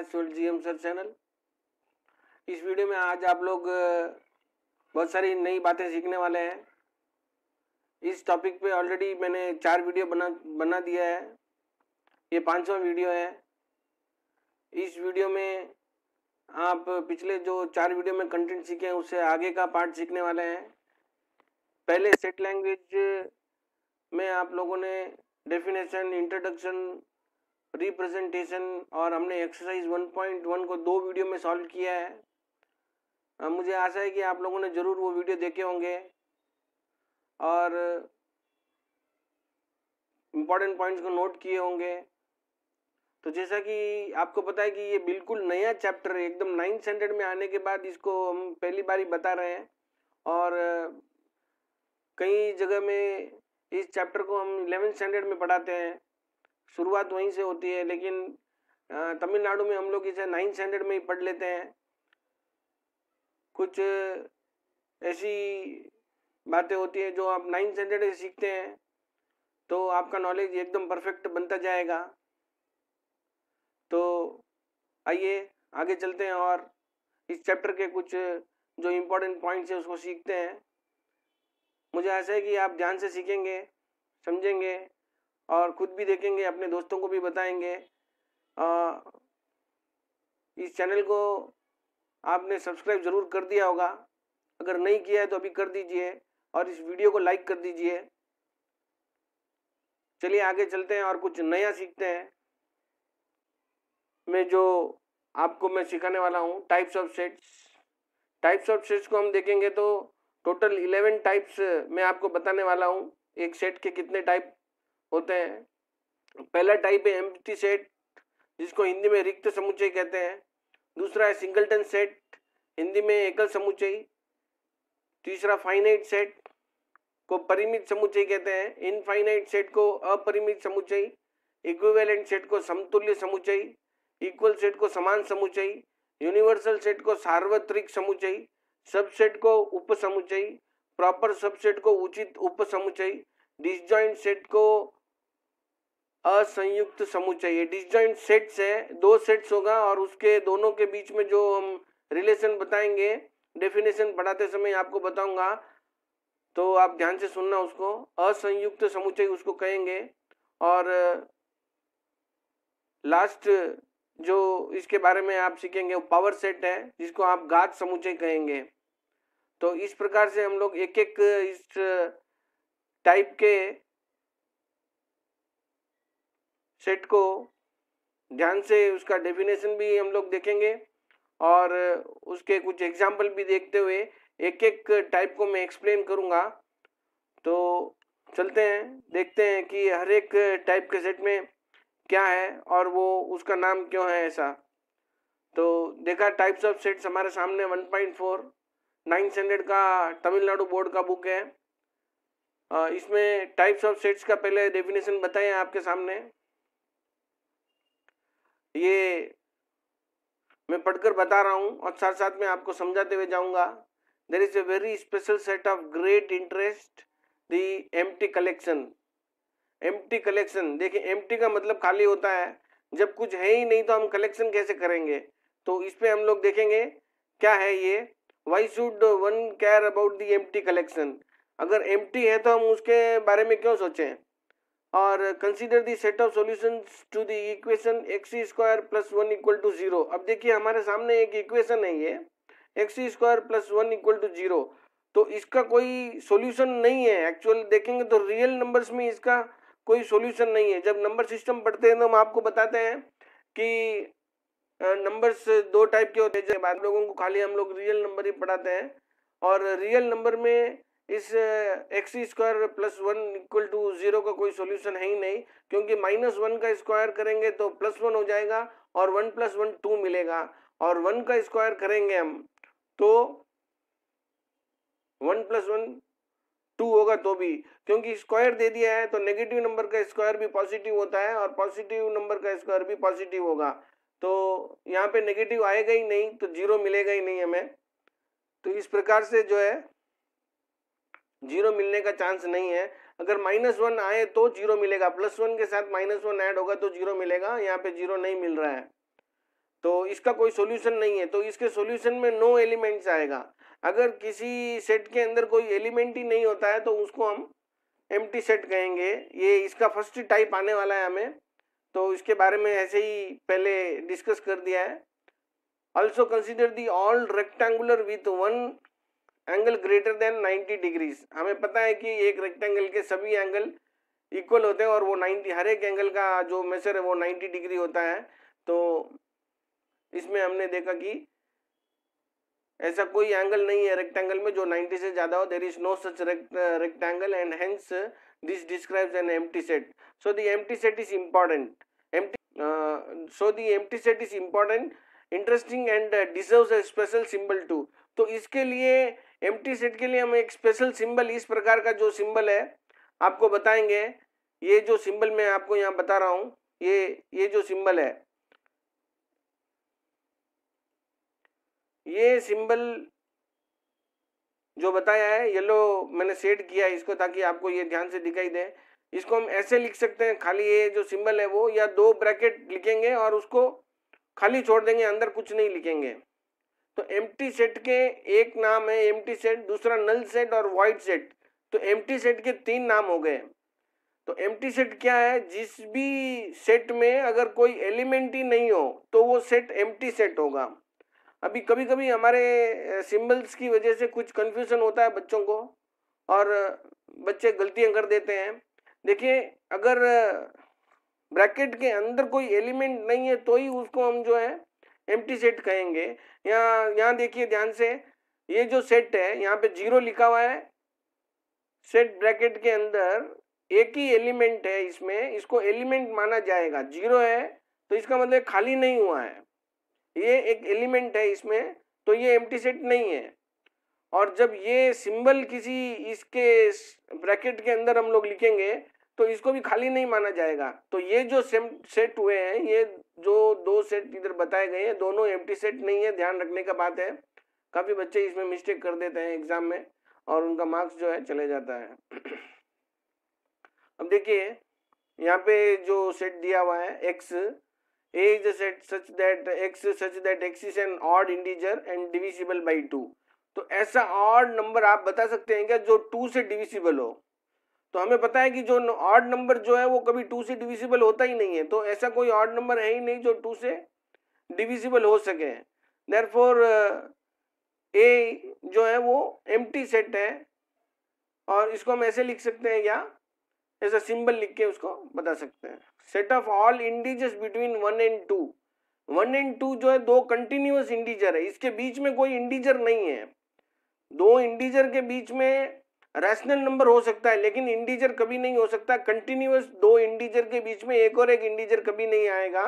है स्वेल G M sir channel इस वीडियो में आज आप लोग बहुत सारी नई बातें सीखने वाले हैं इस टॉपिक पे ऑलरेडी मैंने चार वीडियो बना बना दिया है ये पाँचवा वीडियो है इस वीडियो में आप पिछले जो चार वीडियो में कंटेंट सीखे हैं उससे आगे का पार्ट सीखने वाले हैं पहले सेट लैंग्वेज में आप लोगों ने डेफिनेशन इंट्रोडक्शन रिप्रेजेंटेशन और हमने एक्सरसाइज 1.1 को दो वीडियो में सॉल्व किया है मुझे आशा है कि आप लोगों ने ज़रूर वो वीडियो देखे होंगे और इम्पॉर्टेंट पॉइंट्स को नोट किए होंगे तो जैसा कि आपको पता है कि ये बिल्कुल नया चैप्टर है एकदम नाइन्थ स्टैंडर्ड में आने के बाद इसको हम पहली बार ही बता रहे हैं और कई जगह में इस चैप्टर को हम इलेवेंथ स्टैंडर्ड में पढ़ाते हैं शुरुआत वहीं से होती है लेकिन तमिलनाडु में हम लोग इसे नाइन्थ स्टैंडर्ड में ही पढ़ लेते हैं कुछ ऐसी बातें होती हैं जो आप नाइन्थ स्टैंडर्ड से सीखते हैं तो आपका नॉलेज एकदम परफेक्ट बनता जाएगा तो आइए आगे चलते हैं और इस चैप्टर के कुछ जो इम्पोर्टेंट पॉइंट्स हैं उसको सीखते हैं मुझे ऐसा है कि आप ध्यान से सीखेंगे समझेंगे और खुद भी देखेंगे अपने दोस्तों को भी बताएंगे आ, इस चैनल को आपने सब्सक्राइब ज़रूर कर दिया होगा अगर नहीं किया है तो अभी कर दीजिए और इस वीडियो को लाइक कर दीजिए चलिए आगे चलते हैं और कुछ नया सीखते हैं मैं जो आपको मैं सिखाने वाला हूँ types of sets types of sets को हम देखेंगे तो टोटल इलेवन टाइप्स मैं आपको बताने वाला हूँ एक सेट के कितने टाइप होते हैं पहला टाइप है एम्प्टी सेट जिसको हिंदी में रिक्त समुच्चय कहते हैं दूसरा है सिंगलटन सेट हिंदी में एकल समुच्चय तीसरा फाइनाइट सेट को परिमित समुच्चय कहते हैं इनफाइनाइट सेट को अपरिमित समुच्चय इक्विवेलेंट सेट को समतुल्य समुच्चय इक्वल सेट को समान समुच्चय यूनिवर्सल सेट को सार्वत्रिक समुच्चय सबसेट को उपसमुच्चय प्रॉपर सबसेट को उचित उपसमुच्चय डिसजॉइंट सेट को असंयुक्त समुच्चय ये डिस्जॉइंट सेट्स है दो सेट्स होगा और उसके दोनों के बीच में जो हम रिलेशन बताएंगे डेफिनेशन पढ़ाते समय आपको बताऊंगा तो आप ध्यान से सुनना उसको असंयुक्त समुच्चय उसको कहेंगे और लास्ट जो इसके बारे में आप सीखेंगे वो पावर सेट है जिसको आप घात समुच्चय कहेंगे तो इस प्रकार से हम लोग एक एक इस टाइप के सेट को ध्यान से उसका डेफिनेशन भी हम लोग देखेंगे और उसके कुछ एग्जाम्पल भी देखते हुए एक एक टाइप को मैं एक्सप्लेन करूँगा तो चलते हैं देखते हैं कि हर एक टाइप के सेट में क्या है और वो उसका नाम क्यों है ऐसा तो देखा टाइप्स ऑफ सेट्स हमारे सामने 1.4 नाइन्थ स्टैंडर्ड का तमिलनाडु बोर्ड का बुक है इसमें टाइप्स ऑफ सेट्स का पहले डेफिनेशन बताएं आपके सामने ये मैं पढ़कर बता रहा हूँ और साथ साथ में आपको समझाते हुए जाऊँगा there is a very special set of great interest the M collection M collection देखिए एम का मतलब खाली होता है जब कुछ है ही नहीं तो हम कलेक्शन कैसे करेंगे तो इस पर हम लोग देखेंगे क्या है ये why should one care about the M collection अगर एम है तो हम उसके बारे में क्यों सोचें और consider the set of solutions to the equation x square plus one equal to zero अब देखिए हमारे सामने एक इक्वेशन है ये x square plus one equal to zero तो इसका कोई सॉल्यूशन नहीं है एक्चुअल देखेंगे तो रियल नंबर्स में इसका कोई सॉल्यूशन नहीं है जब नंबर सिस्टम पढ़ते हैं तो हम आपको बताते हैं कि नंबर्स दो टाइप के होते हैं जब आप लोगों को खाली हम लोग रियल नंबर ही पढ़ाते हैं और रियल नंबर में इस x square plus one equal to zero का कोई सोल्यूशन है ही नहीं क्योंकि माइनस वन का स्क्वायर करेंगे तो प्लस वन हो जाएगा और वन प्लस वन टू मिलेगा और वन का स्क्वायर करेंगे हम तो वन प्लस वन टू होगा तो भी क्योंकि स्क्वायर दे दिया है तो नेगेटिव नंबर का स्क्वायर भी पॉजिटिव होता है और पॉजिटिव नंबर का स्क्वायर भी पॉजिटिव होगा तो यहाँ पे नेगेटिव आएगा ही नहीं तो जीरो मिलेगा ही नहीं हमें तो इस प्रकार से जो है जीरो मिलने का चांस नहीं है अगर माइनस वन आए तो जीरो मिलेगा प्लस वन के साथ माइनस वन ऐड होगा तो जीरो मिलेगा यहाँ पे जीरो नहीं मिल रहा है तो इसका कोई सोल्यूशन नहीं है तो इसके सोल्यूशन में नो एलिमेंट्स आएगा अगर किसी सेट के अंदर कोई एलिमेंट ही नहीं होता है तो उसको हम एम सेट कहेंगे ये इसका फर्स्ट टाइप आने वाला है हमें तो इसके बारे में ऐसे ही पहले डिस्कस कर दिया है also consider the all rectangular with one angle greater than 90 degrees हमें पता है कि एक रेक्टेंगल के सभी एंगल इक्वल होते हैं और वो 90 हर एक एंगल का जो मेसर है वो 90 डिग्री होता है तो इसमें हमने देखा कि ऐसा कोई एंगल नहीं है रेक्टेंगल में जो 90 से ज़्यादा हो there is no such rectangle and hence this describes an empty set so the empty set is important empty so the empty set is important interesting and deserve a special symbol too तो इसके लिए M set के लिए हम एक special symbol इस प्रकार का जो सिंबल है आपको बताएंगे ये जो सिंबल मैं आपको यहाँ बता रहा हूँ ये ये जो सिंबल है ये सिंबल जो बताया है येलो मैंने सेट किया है इसको ताकि आपको ये ध्यान से दिखाई दे इसको हम ऐसे लिख सकते हैं खाली ये जो सिंबल है वो या दो ब्रैकेट लिखेंगे और उसको खाली छोड़ देंगे अंदर कुछ नहीं लिखेंगे तो टी सेट के एक नाम है टी सेट दूसरा नल सेट और वाइट सेट तो टी सेट के तीन नाम हो गए तो टी सेट क्या है जिस भी सेट में अगर कोई एलिमेंट ही नहीं हो तो वो सेट टी सेट होगा अभी कभी कभी हमारे सिंबल्स की वजह से कुछ कन्फ्यूज़न होता है बच्चों को और बच्चे गलतियां कर देते हैं देखिए अगर ब्रैकेट के अंदर कोई एलिमेंट नहीं है तो ही उसको हम जो है एम्प्टी सेट कहेंगे यहाँ यहाँ देखिए ध्यान से ये जो सेट है यहाँ पे जीरो लिखा हुआ है सेट ब्रैकेट के अंदर एक ही एलिमेंट है इसमें इसको एलिमेंट माना जाएगा जीरो है तो इसका मतलब खाली नहीं हुआ है ये एक एलिमेंट है इसमें तो ये एम सेट नहीं है और जब ये सिंबल किसी इसके ब्रैकेट के अंदर हम लोग लिखेंगे तो इसको भी खाली नहीं माना जाएगा तो ये जो सेम सेट हुए हैं ये जो दो सेट इधर बताए गए हैं दोनों एम सेट नहीं है ध्यान रखने का बात है काफ़ी बच्चे इसमें मिस्टेक कर देते हैं एग्जाम में और उनका मार्क्स जो है चले जाता है अब देखिए यहाँ पे जो सेट दिया हुआ है x A is a set such that x such that x is an odd integer and divisible by two तो ऐसा ऑड नंबर आप बता सकते हैं क्या जो टू से डिविजिबल हो तो हमें पता है कि जो ऑड नंबर जो है वो कभी टू से डिविजिबल होता ही नहीं है तो ऐसा कोई ऑड नंबर है ही नहीं जो टू से डिविजिबल हो सके देर फोर ए जो है वो एम सेट है और इसको हम ऐसे लिख सकते हैं या ऐसा सिंबल लिख के उसको बता सकते हैं set of all integers between one and two one and two जो है दो कंटिन्यूस इंडीजर है इसके बीच में कोई इंडीजर नहीं है दो इंडीजर के बीच में रैशनल नंबर हो सकता है लेकिन इंडीजर कभी नहीं हो सकता कंटिन्यूस दो इंडीजर के बीच में एक और एक इंडीजर कभी नहीं आएगा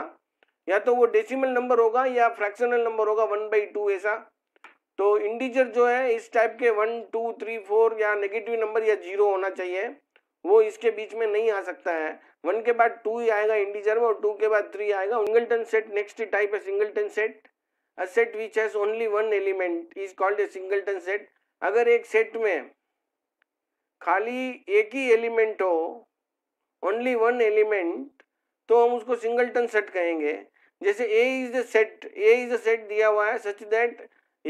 या तो वो डेसिमल नंबर होगा या फ्रैक्शनल नंबर होगा वन बाई टू ऐसा तो इंडीजर जो है इस टाइप के वन टू थ्री फोर या नेगेटिव नंबर या जीरो होना चाहिए वो इसके बीच में नहीं आ सकता है वन के बाद टू ही आएगा इंडीजर में और टू के बाद थ्री आएगा सिंगल्टन सेट नेक्स्ट टाइप है singleton set a set which has only one element is called a singleton set अगर एक सेट में खाली एक ही एलिमेंट हो ओनली वन एलिमेंट तो हम उसको सिंगलटन सेट कहेंगे जैसे A is the set A is the set दिया हुआ है such that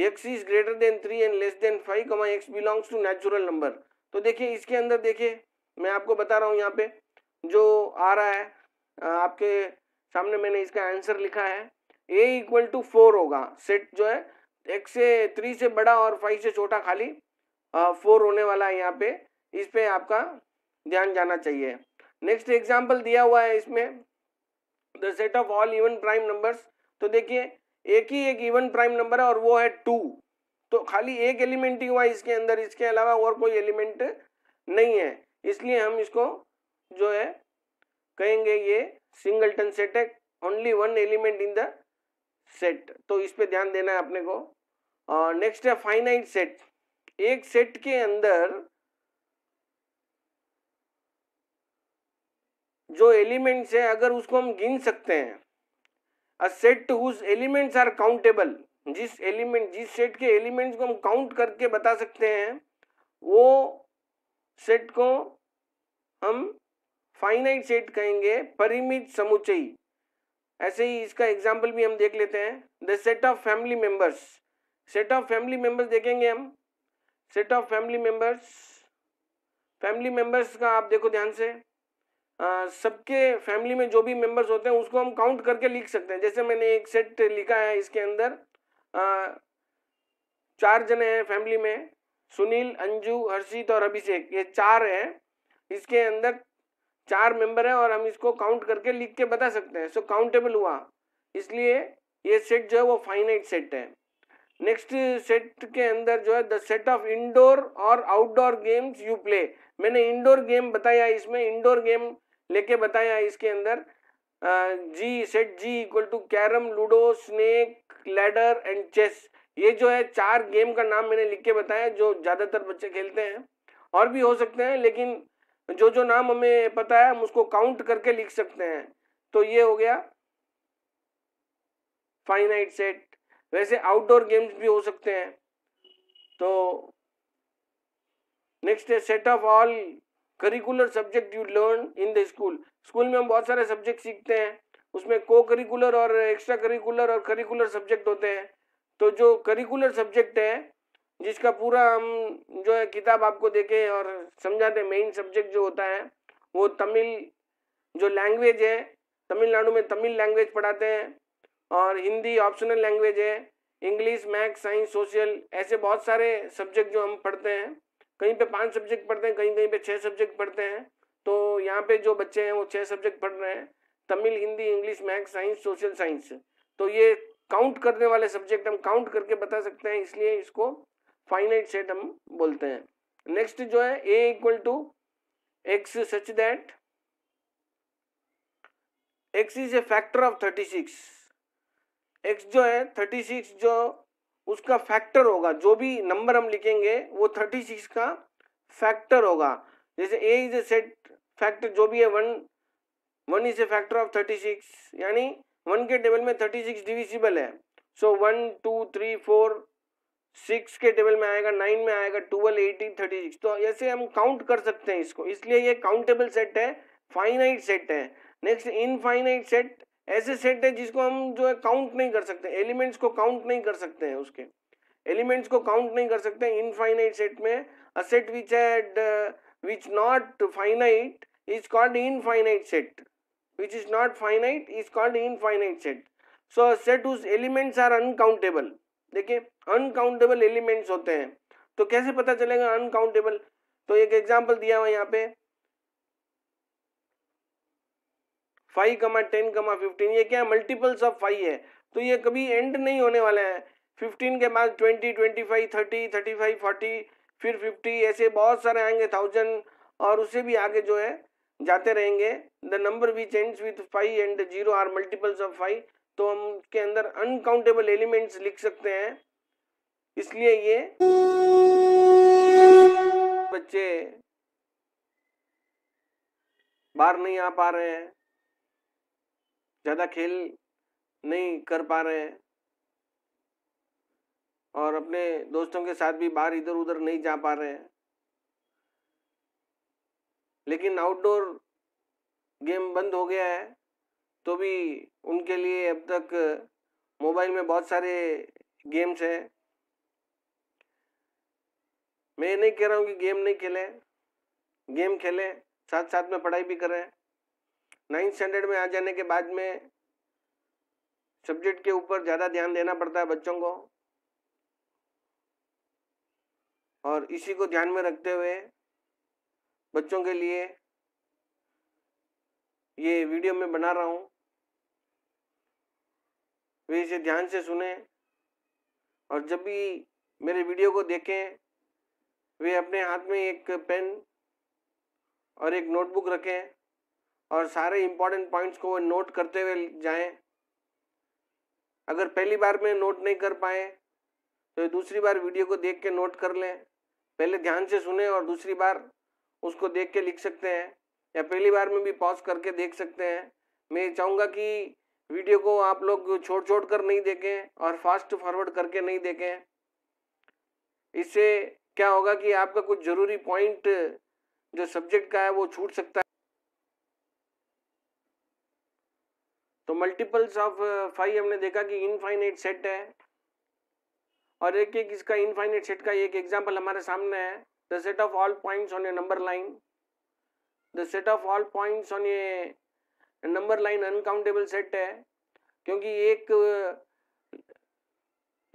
x is greater than three and less than five comma x belongs to natural number तो देखिए इसके अंदर देखिए मैं आपको बता रहा हूँ यहाँ पे जो आ रहा है आपके सामने मैंने इसका आंसर लिखा है ए इक्वल टू फोर होगा सेट जो है एक्स से थ्री से बड़ा और फाइव से छोटा खाली फोर होने वाला है यहाँ पे इस पे आपका ध्यान जाना चाहिए नेक्स्ट एग्जाम्पल दिया हुआ है इसमें the set of all even prime numbers तो देखिए एक ही एक इवन प्राइम नंबर है और वो है टू तो खाली एक एलिमेंट ही हुआ इसके अंदर इसके अलावा और कोई एलिमेंट नहीं है इसलिए हम इसको जो है कहेंगे ये सिंगलटन सेट है only one element in the set तो इस पे ध्यान देना है अपने को नेक्स्ट है फाइनाइट सेट एक सेट के अंदर जो एलिमेंट्स हैं अगर उसको हम गिन सकते हैं a set whose elements are countable जिस एलिमेंट जिस सेट के एलिमेंट्स को हम काउंट करके बता सकते हैं वो सेट को हम फाइनाइट सेट कहेंगे परिमित समुचय ऐसे ही इसका एग्जाम्पल भी हम देख लेते हैं the set of family members set of family members देखेंगे हम set of family members family members का आप देखो ध्यान से सबके फैमिली में जो भी मेंबर्स होते हैं उसको हम काउंट करके लिख सकते हैं जैसे मैंने एक सेट लिखा है इसके अंदर आ, चार जने हैं फैमिली में सुनील अंजू हर्षित और अभिषेक ये चार हैं इसके अंदर चार मेंबर हैं और हम इसको काउंट करके लिख के बता सकते हैं सो so, काउंटेबल हुआ इसलिए ये सेट जो है वो फाइनाइट सेट है नेक्स्ट सेट के अंदर जो है द सेट ऑफ इंडोर और आउटडोर गेम्स यू प्ले मैंने इंडोर गेम बताया इसमें इंडोर गेम लेके बताया इसके अंदर G set G equal to carrom ludo snake ladder and chess ये जो है चार गेम का नाम मैंने लिख के बताया जो ज़्यादातर बच्चे खेलते हैं और भी हो सकते हैं लेकिन जो जो नाम हमें पता है हम उसको काउंट करके लिख सकते हैं तो ये हो गया फाइनाइट सेट वैसे आउटडोर गेम्स भी हो सकते हैं तो नेक्स्ट है set of all curricular subject you learn in the school school में हम बहुत सारे सब्जेक्ट सीखते हैं उसमें को करिकुलर और एक्स्ट्रा करिकुलर और करिकुलर सब्जेक्ट होते हैं तो जो करिकुलर सब्जेक्ट है जिसका पूरा हम जो है किताब आपको देखें और समझाते मेन सब्जेक्ट जो होता है वो तमिल जो लैंग्वेज है तमिलनाडु में तमिल लैंग्वेज पढ़ाते हैं और हिंदी ऑप्शनल लैंग्वेज है इंग्लिश मैथ साइंस सोशल ऐसे बहुत सारे सब्जेक्ट जो हम पढ़ते हैं कहीं पे पांच सब्जेक्ट पढ़ते हैं कहीं कहीं पे छह सब्जेक्ट पढ़ते हैं तो यहाँ पे जो बच्चे हैं वो छह सब्जेक्ट पढ़ रहे हैं Tamil Hindi English math science social science तो ये काउंट करने वाले सब्जेक्ट हम काउंट करके बता सकते हैं इसलिए इसको फाइनाइट सेट हम बोलते हैं नेक्स्ट जो है A equal to x such that x is a factor of thirty six x जो है थर्टी सिक्स जो उसका फैक्टर होगा जो भी नंबर हम लिखेंगे वो थर्टी सिक्स का फैक्टर होगा जैसे A is a set factor जो भी है one one is a factor of thirty six यानी वन के टेबल में थर्टी सिक्स डिविजिबल है so one two three four six के टेबल में आएगा नाइन में आएगा ट्वेल्व एटीन थर्टी सिक्स तो ऐसे हम काउंट कर सकते हैं इसको इसलिए ये काउंटेबल सेट है फाइनाइट सेट है नेक्स्ट इनफाइनाइट सेट ऐसे सेट है जिसको हम जो है काउंट नहीं कर सकते एलिमेंट्स को काउंट नहीं कर सकते हैं उसके एलिमेंट्स को काउंट नहीं कर सकते इनफाइनाइट सेट में a set which had which not finite is called infinite set which is not finite is called infinite set so set उस एलिमेंट्स आर अनकाउंटेबल देखिए अनकाउंटेबल एलिमेंट्स होते हैं तो कैसे पता चलेगा अनकाउंटेबल तो एक एग्जाम्पल दिया हुआ यहाँ पे फाइव कमा टेन कमा फिफ्टीन ये क्या मल्टीपल्स ऑफ फाइव है तो ये कभी एंड नहीं होने वाला है फिफ्टीन के बाद twenty twenty five thirty thirty five forty फिर फिफ्टी ऐसे बहुत सारे आएंगे थाउजेंड और उससे भी आगे जो है जाते रहेंगे the number we change with five and zero are multiples of five तो हम उसके अंदर अनकाउंटेबल एलिमेंट्स लिख सकते हैं इसलिए ये बच्चे बाहर नहीं आ पा रहे हैं ज़्यादा खेल नहीं कर पा रहे हैं और अपने दोस्तों के साथ भी बाहर इधर उधर नहीं जा पा रहे हैं लेकिन आउटडोर गेम बंद हो गया है तो भी उनके लिए अब तक मोबाइल में बहुत सारे गेम्स हैं मैं नहीं कह रहा हूँ कि गेम नहीं खेलें गेम खेलें साथ साथ में पढ़ाई भी करें नाइन्थ स्टैंडर्ड में आ जाने के बाद में सब्जेक्ट के ऊपर ज़्यादा ध्यान देना पड़ता है बच्चों को और इसी को ध्यान में रखते हुए बच्चों के लिए ये वीडियो मैं बना रहा हूँ वे इसे ध्यान से सुने और जब भी मेरे वीडियो को देखें वे अपने हाथ में एक पेन और एक नोटबुक रखें और सारे इंपॉर्टेंट पॉइंट्स को नोट करते हुए जाएं अगर पहली बार में नोट नहीं कर पाए तो दूसरी बार वीडियो को देख के नोट कर लें पहले ध्यान से सुने और दूसरी बार उसको देख के लिख सकते हैं या पहली बार में भी पॉज करके देख सकते हैं मैं चाहूँगा कि वीडियो को आप लोग छोड़ छोड़ कर नहीं देखें और फास्ट फॉरवर्ड करके नहीं देखें इससे क्या होगा कि आपका कुछ ज़रूरी पॉइंट जो सब्जेक्ट का है वो छूट सकता है तो मल्टीपल्स ऑफ फाइव हमने देखा कि इनफाइनाइट सेट है और एक एक इसका इनफाइनाइट सेट का एक एग्जाम्पल हमारे सामने है the set of all points on a number line the set of all points on a number line uncountable set है क्योंकि एक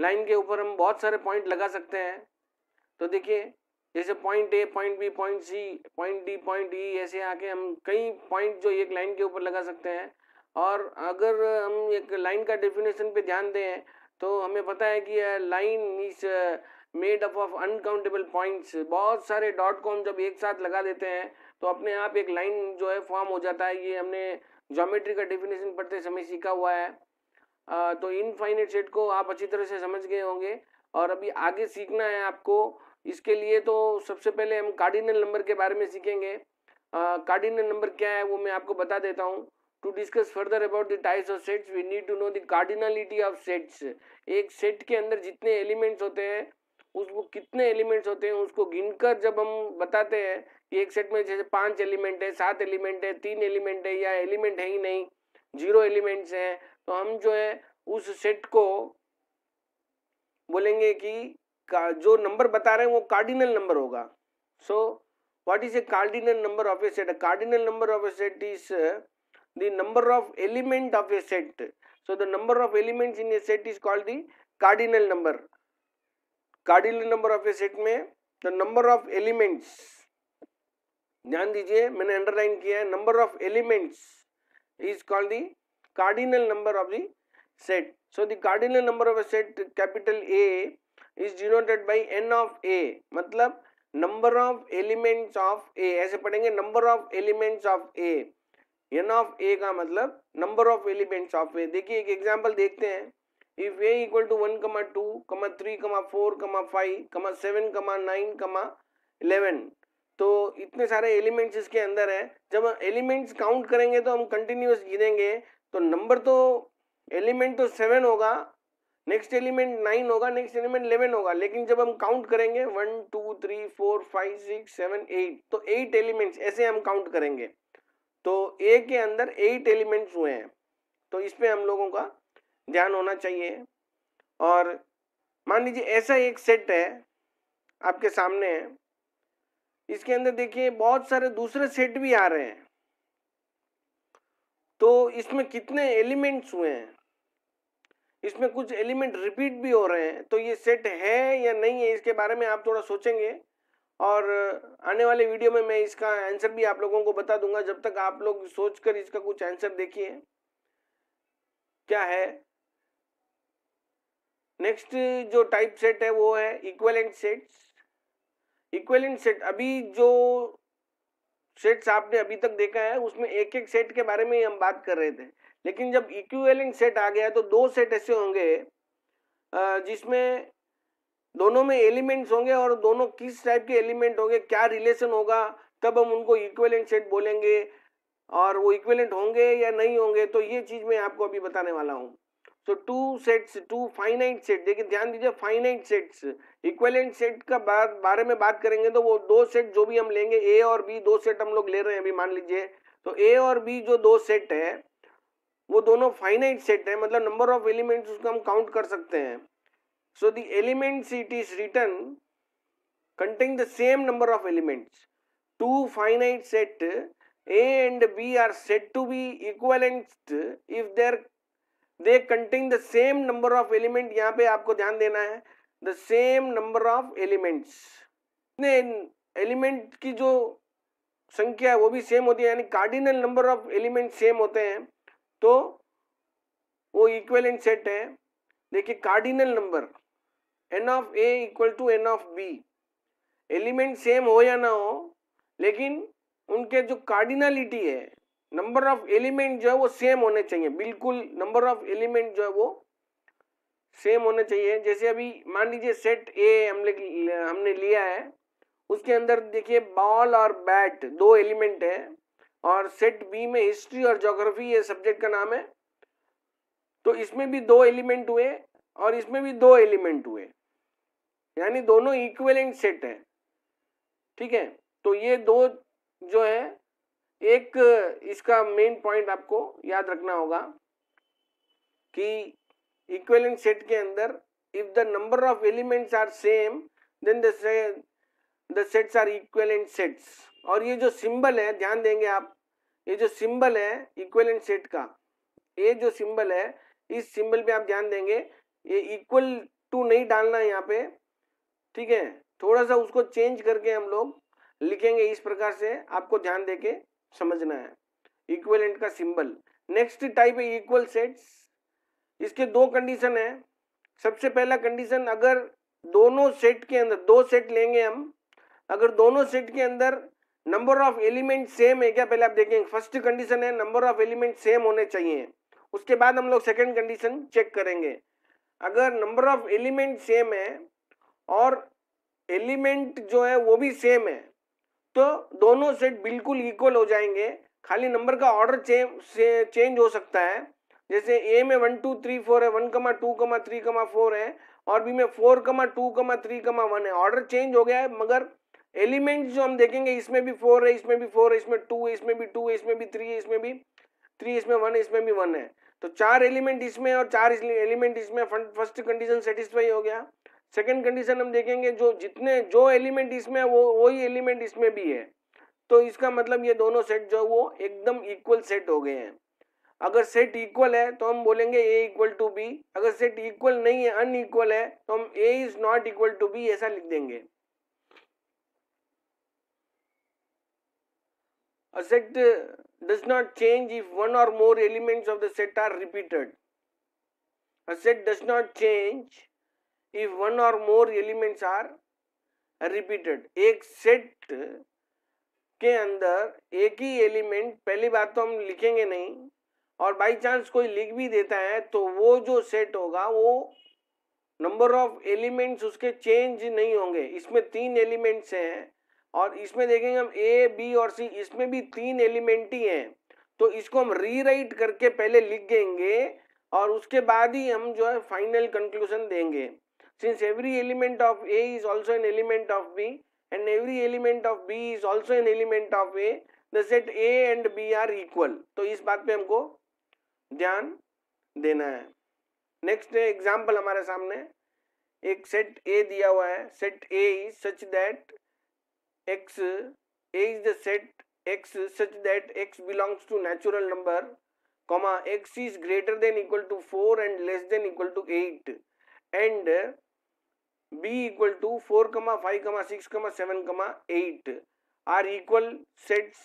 लाइन uh, के ऊपर हम बहुत सारे पॉइंट लगा सकते हैं तो देखिए जैसे point A point B point C point D point E ऐसे आके हम कई पॉइंट जो एक लाइन के ऊपर लगा सकते हैं और अगर हम एक लाइन का डेफिनेशन पे ध्यान दें तो हमें पता है कि line is made up of uncountable points बहुत सारे डॉट को हम जब एक साथ लगा देते हैं तो अपने आप एक लाइन जो है फॉर्म हो जाता है ये हमने जोमेट्री का डेफिनेशन पढ़ते समय सीखा हुआ है तो तो इनफाइनेट सेट को आप अच्छी तरह से समझ गए होंगे और अभी आगे सीखना है आपको इसके लिए तो सबसे पहले हम कार्डिनल नंबर के बारे में सीखेंगे कार्डिनल नंबर क्या है वो मैं आपको बता देता हूँ to discuss further about the types of sets we need to know the cardinality of sets एक सेट के अंदर जितने एलिमेंट्स होते हैं उसको कितने एलिमेंट्स होते हैं उसको गिनकर जब हम बताते हैं कि एक सेट में जैसे पांच एलिमेंट है सात एलिमेंट है तीन एलिमेंट है या एलिमेंट है ही नहीं जीरो एलिमेंट्स हैं तो हम जो है उस सेट को बोलेंगे कि जो नंबर बता रहे हैं वो कार्डिनल नंबर होगा so what is a cardinal number of a set cardinal number of a set is the number of element of a set so the number of elements in a set is called the cardinal number cardinal number of a set me the number of elements ध्यान दीजिए मैंने underline किया है number of elements is called the cardinal number of the set. So the cardinal number of a set capital A is denoted by n of A. मतलब number of elements of A ऐसे पढ़ेंगे number of elements of A. N of A का मतलब number of elements of A देखिए एक example देखते हैं if A equal to one comma two comma three comma four comma five comma seven comma nine comma eleven तो इतने सारे elements इसके अंदर है जब एलिमेंट्स काउंट करेंगे तो हम कंटिन्यूस गिनेंगे तो नंबर तो एलिमेंट तो सेवन होगा नेक्स्ट एलिमेंट नाइन होगा नेक्स्ट एलिमेंट इलेवन होगा लेकिन जब हम काउंट करेंगे one two three four five six seven eight तो एट एलिमेंट्स ऐसे हम काउंट करेंगे तो ए के अंदर एट एलिमेंट्स हुए हैं तो इस पर हम लोगों का ध्यान होना चाहिए और मान लीजिए ऐसा एक सेट है आपके सामने है इसके अंदर देखिए बहुत सारे दूसरे सेट भी आ रहे हैं तो इसमें कितने एलिमेंट्स हुए हैं इसमें कुछ एलिमेंट रिपीट भी हो रहे हैं तो ये सेट है या नहीं है इसके बारे में आप थोड़ा सोचेंगे और आने वाले वीडियो में मैं इसका आंसर भी आप लोगों को बता दूंगा जब तक आप लोग सोच कर इसका कुछ आंसर देखिए क्या है नेक्स्ट जो टाइप सेट है वो है इक्वेलेंट सेट्स इक्वेलेंट सेट अभी जो सेट्स आपने अभी तक देखा है उसमें एक एक सेट के बारे में ही हम बात कर रहे थे लेकिन जब इक्वेलेंट सेट आ गया तो दो सेट ऐसे होंगे जिसमें दोनों में एलिमेंट्स होंगे और दोनों किस टाइप के एलिमेंट होंगे क्या रिलेशन होगा तब हम उनको इक्वेलेंट सेट बोलेंगे और वो इक्वेलेंट होंगे या नहीं होंगे तो ये चीज मैं आपको अभी बताने वाला हूँ तो two sets two finite set देखिए ध्यान दीजिए फाइनाइट सेट्स इक्वेलेंट सेट का बात बारे में बात करेंगे तो वो दो सेट जो भी हम लेंगे ए और बी दो सेट हम लोग ले रहे हैं अभी मान लीजिए तो ए और बी जो दो सेट है वो दोनों फाइनाइट सेट है मतलब नंबर ऑफ एलिमेंट्स उसको हम काउंट कर सकते हैं so the elements it is written contain the same number of elements two finite set a and b are said to be equivalent if their they contain the same number of element yahan pe aapko dhyan dena hai the same number of elements ne element ki jo संख्या है वो भी same होती है यानी cardinal number of element same होते हैं तो वो इक्वेलेंट सेट है देखिए cardinal number n of A equal to n of B element same हो या ना हो लेकिन उनके जो कार्डिनलिटी है नंबर ऑफ एलिमेंट जो है वो सेम होने चाहिए बिल्कुल नंबर ऑफ एलिमेंट जो है वो सेम होने चाहिए जैसे अभी मान लीजिए सेट ए हमने हमने लिया है उसके अंदर देखिए बॉल और बैट दो एलिमेंट है और सेट बी में हिस्ट्री और जोग्राफी ये सब्जेक्ट का नाम है तो इसमें भी दो एलिमेंट हुए और इसमें भी दो एलिमेंट हुए यानी दोनों इक्वेलेंट सेट है ठीक है तो ये दो जो है एक इसका मेन पॉइंट आपको याद रखना होगा कि इक्वेलेंट सेट के अंदर if the number of elements are same then the the sets are equivalent sets और ये जो सिंबल है ध्यान देंगे आप ये जो सिंबल है इक्वेलेंट सेट का ये जो सिंबल है इस सिंबल पे आप ध्यान देंगे ये इक्वल टू नहीं डालना है यहाँ पे ठीक है थोड़ा सा उसको चेंज करके हम लोग लिखेंगे इस प्रकार से आपको ध्यान के समझना है इक्वेलेंट का सिंबल नेक्स्ट टाइप है इक्वल सेट्स इसके दो कंडीशन है सबसे पहला कंडीशन अगर दोनों सेट के अंदर दो सेट लेंगे हम अगर दोनों सेट के अंदर नंबर ऑफ एलिमेंट सेम है क्या पहले आप देखेंगे फर्स्ट कंडीशन है नंबर ऑफ एलिमेंट सेम होने चाहिए उसके बाद हम लोग सेकंड कंडीशन चेक करेंगे अगर नंबर ऑफ एलिमेंट सेम है और एलिमेंट जो है वो भी सेम है तो दोनों सेट बिल्कुल इक्वल हो जाएंगे खाली नंबर का ऑर्डर चेंज हो सकता है जैसे ए में वन टू थ्री फोर है one comma two comma three comma four है और बी में four comma two comma three comma one है ऑर्डर चेंज हो गया है मगर एलिमेंट्स जो हम देखेंगे इसमें भी फोर है इसमें भी फोर है इसमें टू है इसमें भी टू है इसमें भी थ्री है इसमें भी थ्री इसमें वन है इसमें भी वन है तो चार एलिमेंट इसमें और चार एलिमेंट इसमें फर्स्ट कंडीशन सेटिस्फाई हो गया सेकंड कंडीशन हम देखेंगे जो जितने जो एलिमेंट इसमें वो वही एलिमेंट इसमें भी है तो इसका मतलब ये दोनों सेट जो वो एकदम इक्वल सेट हो गए हैं अगर सेट इक्वल है तो हम बोलेंगे ए इक्वल टू बी अगर सेट इक्वल नहीं है अनइक्वल है तो हम A is not equal to B ऐसा लिख देंगे और set does not change if one or more elements of the set are repeated. A set does not change if one or more elements are repeated. एक set के अंदर एक ही element पहली बात तो हम लिखेंगे नहीं और बाय चांस कोई लिख भी देता है तो वो जो सेट होगा वो नंबर ऑफ एलिमेंट्स उसके चेंज नहीं होंगे इसमें तीन एलिमेंट्स हैं और इसमें देखेंगे हम ए बी और सी इसमें भी तीन एलिमेंट ही हैं तो इसको हम रीराइट करके पहले लिख देंगे और उसके बाद ही हम जो है फाइनल कंक्लूजन देंगे since every element of A is also an element of B and every element of B is also an element of A the set A and B are equal तो इस बात पे हमको ध्यान देना है next example हमारे सामने एक सेट ए दिया हुआ है set A is such that x a is the set x such that x belongs to natural number comma x is greater than equal to 4 and less than equal to 8 and b equal to 4 comma 5 comma 6 comma 7 comma 8 are equal sets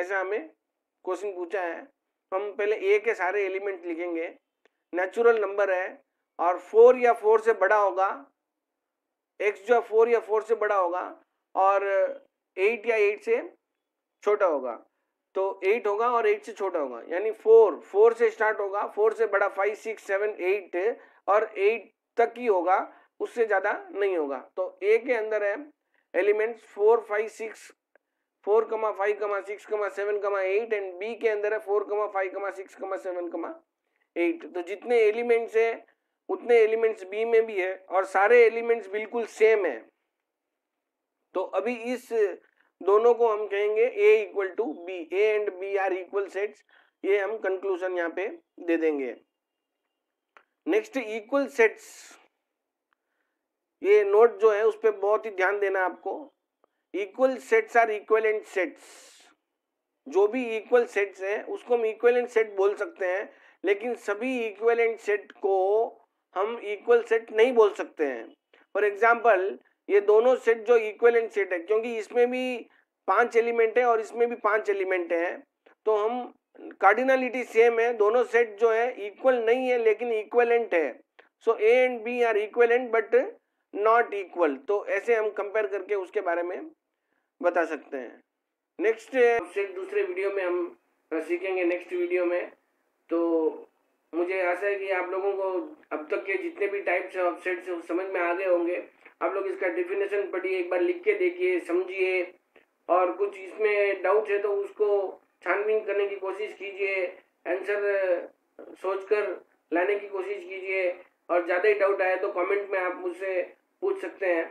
ऐसा हमें question पूछा है हम पहले ए के सारे element लिखेंगे natural number है और फोर या फोर से बड़ा होगा एक्स जो है फोर या फोर से बड़ा होगा और एट या एट से छोटा होगा तो एट होगा और एट से छोटा होगा यानी फोर फोर से स्टार्ट होगा फोर से बड़ा फाइव सिक्स सेवन एट और एट तक ही होगा उससे ज़्यादा नहीं होगा तो ए के अंदर है elements four five six four comma five comma six comma seven comma eight and B के अंदर है four comma five comma six comma seven comma eight तो जितने एलिमेंट्स हैं उतने एलिमेंट्स बी में भी है और सारे एलिमेंट्स बिल्कुल सेम है तो अभी इस दोनों को हम कहेंगे A equal to B A and B are equal sets ये हम कंक्लूजन यहाँ पे दे देंगे नेक्स्ट इक्वल सेट्स ये नोट जो है उस पर बहुत ही ध्यान देना आपको equal sets are and sets जो भी इक्वल सेट्स हैं उसको हम एंड सेट बोल सकते हैं लेकिन सभी एंड सेट को हम इक्वल सेट नहीं बोल सकते हैं फॉर एग्जाम्पल ये दोनों सेट जो इक्वलेंट सेट है क्योंकि इसमें भी पांच एलिमेंट है और इसमें भी पांच एलिमेंट है तो हम कार्डिनलिटी सेम है दोनों सेट जो है इक्वल नहीं है लेकिन इक्वेलेंट है so A and B are equivalent but not equal तो ऐसे हम कंपेयर करके उसके बारे में बता सकते हैं नेक्स्ट सेट दूसरे वीडियो में हम सीखेंगे नेक्स्ट वीडियो में तो मुझे आशा है कि आप लोगों को अब तक के जितने भी टाइप्स ऑफ सेट्स समझ में आ गए होंगे आप लोग इसका डिफिनेशन पढ़िए एक बार लिख के देखिए समझिए और कुछ इसमें डाउट है तो उसको छानबीन करने की कोशिश कीजिए आंसर सोचकर लाने की कोशिश कीजिए और ज़्यादा ही डाउट आया तो कमेंट में आप मुझसे पूछ सकते हैं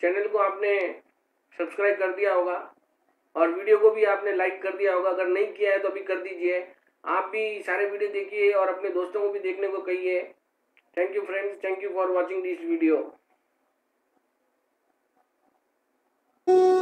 चैनल को आपने सब्सक्राइब कर दिया होगा और वीडियो को भी आपने लाइक कर दिया होगा अगर नहीं किया है तो अभी कर दीजिए आप भी सारे वीडियो देखिए और अपने दोस्तों को भी देखने को कहिए thank you friends thank you for watching this video